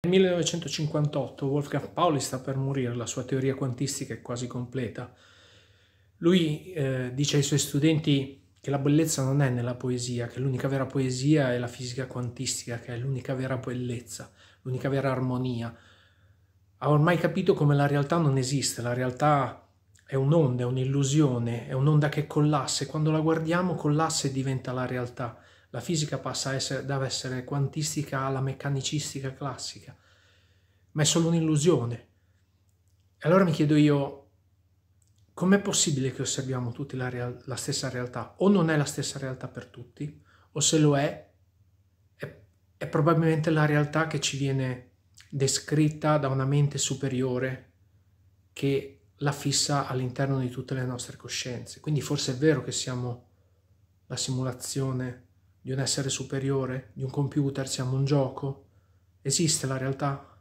Nel 1958 Wolfgang Pauli sta per morire, la sua teoria quantistica è quasi completa. Lui eh, dice ai suoi studenti che la bellezza non è nella poesia, che l'unica vera poesia è la fisica quantistica, che è l'unica vera bellezza, l'unica vera armonia. Ha ormai capito come la realtà non esiste, la realtà è un'onda, è un'illusione, è un'onda che collassa e quando la guardiamo collassa e diventa la realtà. La fisica passa essere, da essere quantistica alla meccanicistica classica, ma è solo un'illusione. E allora mi chiedo io, com'è possibile che osserviamo tutti la, real- la, stessa realtà? O non è la stessa realtà per tutti, o se lo è, è, è probabilmente la realtà che ci viene descritta da una mente superiore che la fissa all'interno di tutte le nostre coscienze. Quindi forse è vero che siamo la simulazione di un essere superiore, di un computer, siamo un gioco? Esiste la realtà?